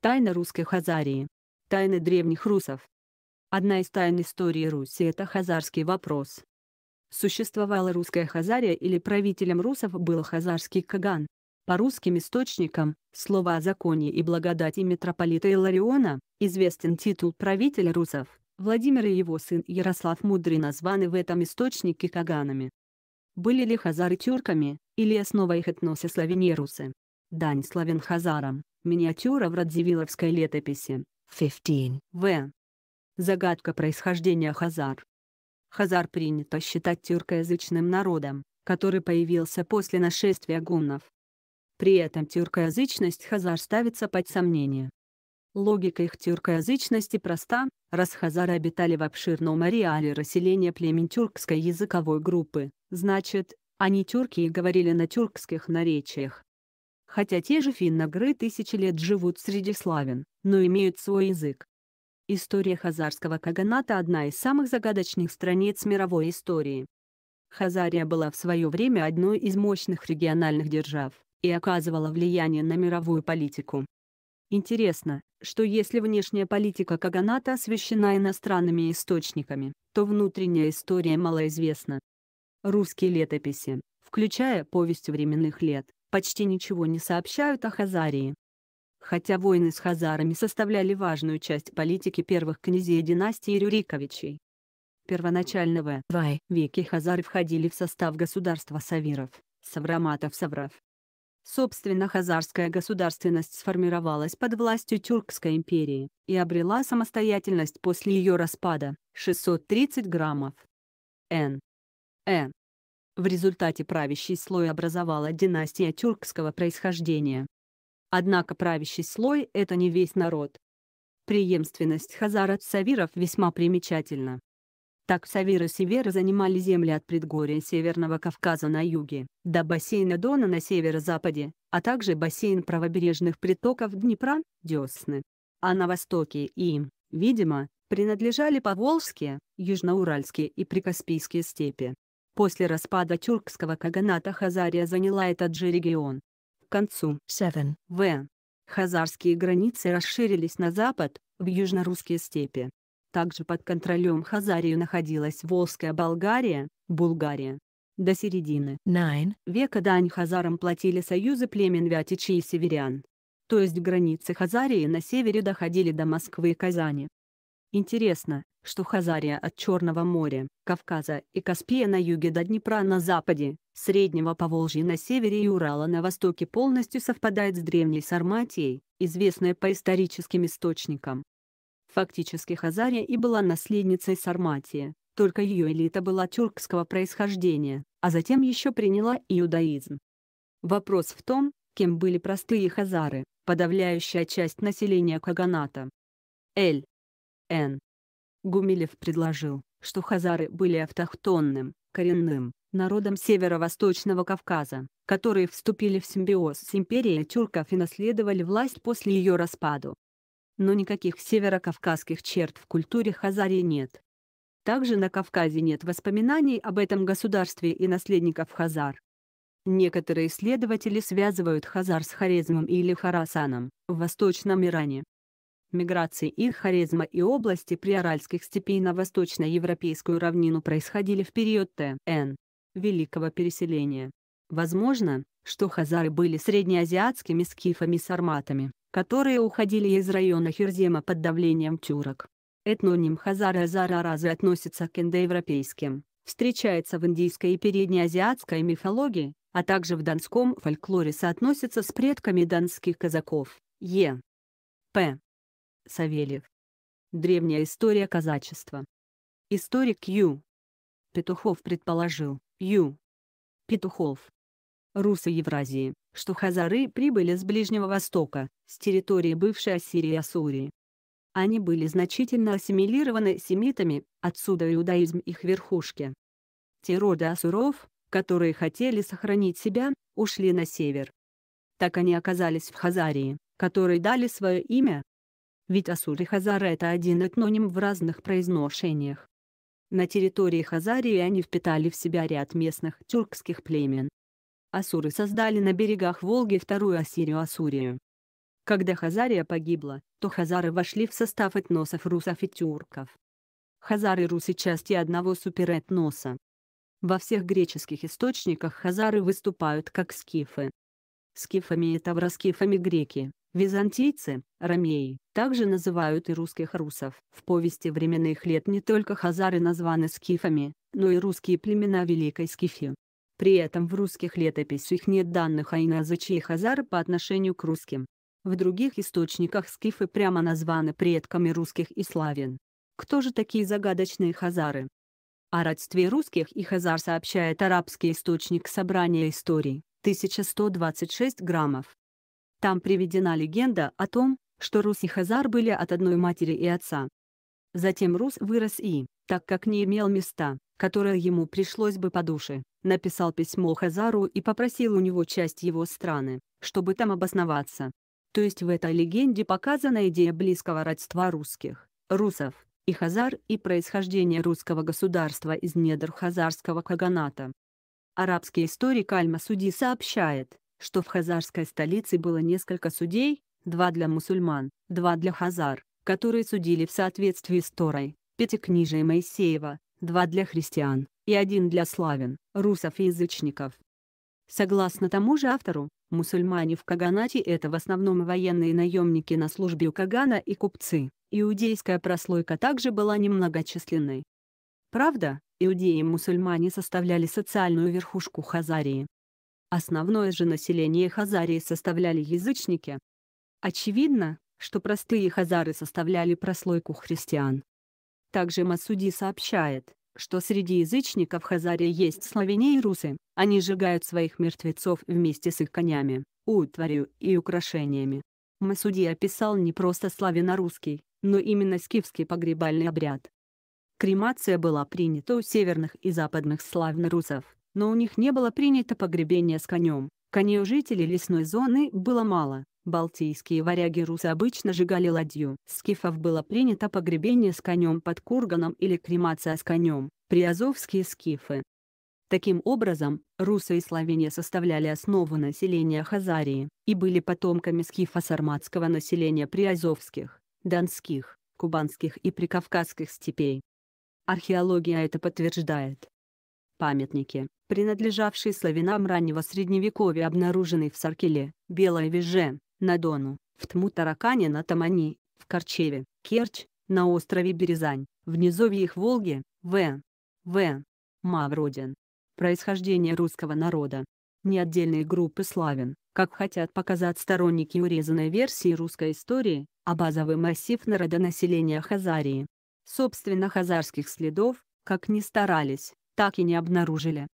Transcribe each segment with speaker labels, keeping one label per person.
Speaker 1: Тайна русской Хазарии. Тайны древних русов. Одна из тайн истории Руси – это хазарский вопрос. Существовала русская Хазария или правителем русов был хазарский Каган. По русским источникам, слова о законе и благодати митрополита Илариона, известен титул правителя русов, Владимир и его сын Ярослав Мудрый названы в этом источнике каганами. Были ли хазары тюрками, или основа их этноса славяне русы? Дань славен хазарам. Миниатюра в Радзивилловской летописи. 15. В. Загадка происхождения хазар. Хазар принято считать тюркоязычным народом, который появился после нашествия гуннов. При этом тюркоязычность хазар ставится под сомнение. Логика их тюркоязычности проста, раз хазары обитали в обширном ареале расселения племен тюркской языковой группы, значит, они тюрки и говорили на тюркских наречиях хотя те же финногры тысячи лет живут среди славян, но имеют свой язык. История хазарского каганата – одна из самых загадочных страниц мировой истории. Хазария была в свое время одной из мощных региональных держав и оказывала влияние на мировую политику. Интересно, что если внешняя политика Каганата освещена иностранными источниками, то внутренняя история малоизвестна. Русские летописи, включая «Повесть временных лет», почти ничего не сообщают о Хазарии. Хотя войны с хазарами составляли важную часть политики первых князей династии Рюриковичей. Первоначально в II веке хазары входили в состав государства савиров, савраматов-савров. Собственно, хазарская государственность сформировалась под властью Тюркской империи и обрела самостоятельность после ее распада, 630 граммов. Н. Н. Э. В результате правящий слой образовала династия тюркского происхождения. Однако правящий слой – это не весь народ. Преемственность хазар от савиров весьма примечательна. Так савиры-северы занимали земли от предгория Северного Кавказа на юге, до бассейна Дона на северо-западе, а также бассейн правобережных притоков Днепра, Десны. А на востоке им, видимо, принадлежали Поволжские, Южноуральские и Прикаспийские степи. После распада тюркского каганата Хазария заняла этот же регион. К концу 7 в. Хазарские границы расширились на запад, в южно-русские степи. Также под контролем Хазарии находилась Волжская Болгария, Булгария. До середины 9 века дань хазарам платили союзы племен Вятичи и северян. То есть границы Хазарии на севере доходили до Москвы и Казани, Интересно, что Хазария от Черного моря, Кавказа и Каспия на юге до Днепра на западе, Среднего Поволжья на севере и Урала на востоке полностью совпадает с древней Сарматией, известной по историческим источникам. Фактически Хазария и была наследницей Сарматии, только ее элита была тюркского происхождения, а затем еще приняла иудаизм. Вопрос в том, кем были простые хазары, подавляющая часть населения Каганата. Эль Н. Гумилев предложил, что хазары были автохтонным, коренным, народом северо-восточного Кавказа, которые вступили в симбиоз с империей тюрков и наследовали власть после ее распаду. Но никаких северокавказских черт в культуре Хазарии нет. Также на Кавказе нет воспоминаний об этом государстве и наследников Хазар. Некоторые исследователи связывают Хазар с Хорезмом или Харасаном в Восточном Иране, Миграции их харизма и области приоральских степей на восточноевропейскую равнину происходили в период Т.Н. Великого переселения. Возможно, что хазары были среднеазиатскими скифами-сарматами, которые уходили из района Херзема под давлением тюрок. Этноним хазары Азараразы относится к индоевропейским, встречается в индийской и переднеазиатской мифологии, а также в донском фольклоре соотносится с предками донских казаков. Е. П. Савельев. Древняя история казачества. Историк Ю. Петухов предположил, Ю. Петухов. Русы Евразии, что хазары прибыли с Ближнего Востока, с территории бывшей Ассирии и Ассурии. Они были значительно ассимилированы семитами, отсюда иудаизм их верхушки. Те роды асуров, которые хотели сохранить себя, ушли на север. Так они оказались в Хазарии, которые дали свое имя, ведь асур и хазара это один этноним в разных произношениях. На территории Хазарии они впитали в себя ряд местных тюркских племен. Асуры создали на берегах Волги вторую ассирию Асурию. Когда Хазария погибла, то хазары вошли в состав этносов русов и тюрков. Хазары и русы – части одного суперэтноса. Во всех греческих источниках хазары выступают как скифы. Скифами и тавроскифами греки. Византийцы, ромеи, также называют и русских русов. В повести временных лет не только хазары названы скифами, но и русские племена Великой Скифии. При этом в русских летописях нет данных о инозычии хазары по отношению к русским. В других источниках скифы прямо названы предками русских и славян. Кто же такие загадочные хазары? О родстве русских и хазар сообщает арабский источник собрания историй, 1126 граммов. Там приведена легенда о том, что Рус и Хазар были от одной матери и отца. Затем Рус вырос и, так как не имел места, которое ему пришлось бы по душе, написал письмо Хазару и попросил у него часть его страны, чтобы там обосноваться. То есть в этой легенде показана идея близкого родства русских, русов, и Хазар и происхождение русского государства из недр хазарского каганата. Арабский историк Аль-Масуди сообщает, что в хазарской столице было несколько судей, два для мусульман, два для хазар, которые судили в соответствии с Торой, Пятикнижие Моисеева, два для христиан, и один для славян, русов и язычников. Согласно тому же автору, мусульмане в Каганате это в основном военные наемники на службе у Кагана и купцы, иудейская прослойка также была немногочисленной. Правда, иудеи и мусульмане составляли социальную верхушку Хазарии, Основное же население Хазарии составляли язычники. Очевидно, что простые хазары составляли прослойку христиан. Также Масуди сообщает, что среди язычников Хазария есть славяне и русы, они сжигают своих мертвецов вместе с их конями, утварью и украшениями. Масуди описал не просто славяно-русский, но именно скифский погребальный обряд. Кремация была принята у северных и западных славяно русов но у них не было принято погребение с конем. Коней у жителей лесной зоны было мало. Балтийские варяги-русы обычно сжигали ладью. Скифов было принято погребение с конем под курганом или кремация с конем, приазовские скифы. Таким образом, русы и славяне составляли основу населения Хазарии и были потомками скифо-сарматского населения приазовских, донских, кубанских и прикавказских степей. Археология это подтверждает. Памятники, принадлежавший славянам раннего средневековья обнаруженный в Саркеле, Белой Веже, на Дону, в Тмутаракане на Тамани, в Корчеве, Керчь, на острове Березань, в низовьях Волги, в. В. Мавродин. Происхождение русского народа. Не отдельные группы славян, как хотят показать сторонники урезанной версии русской истории, а базовый массив народонаселения Хазарии. Собственно хазарских следов, как ни старались, так и не обнаружили.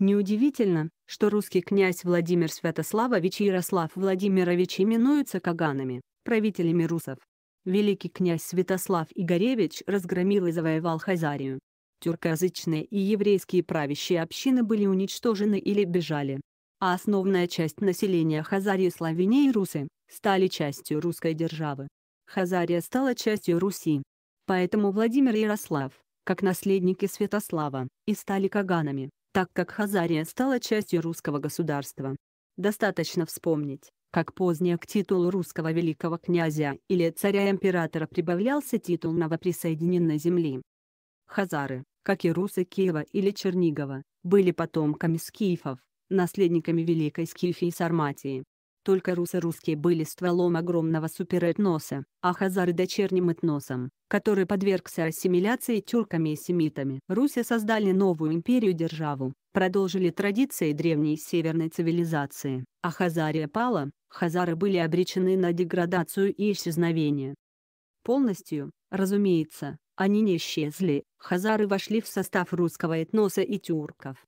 Speaker 1: Неудивительно, что русский князь Владимир Святославович и Ярослав Владимирович именуются каганами, правителями русов. Великий князь Святослав Игоревич разгромил и завоевал Хазарию. Тюркоязычные и еврейские правящие общины были уничтожены или бежали. А основная часть населения Хазарии славяне и русы стали частью русской державы. Хазария стала частью Руси. Поэтому Владимир Ярослав, как наследники Святослава, и стали каганами, так как Хазария стала частью русского государства. Достаточно вспомнить, как позднее к титулу русского великого князя или царя-императора прибавлялся титул новоприсоединенной земли. Хазары, как и русы Киева или Чернигова, были потомками скифов, наследниками Великой Скифии Сарматии. Только русы-русские были стволом огромного суперэтноса, а хазары дочерним этносом, который подвергся ассимиляции тюрками и семитами. Руси создали новую империю-державу, продолжили традиции древней северной цивилизации, а Хазария пала, хазары были обречены на деградацию и исчезновение. Полностью, разумеется, они не исчезли, хазары вошли в состав русского этноса и тюрков,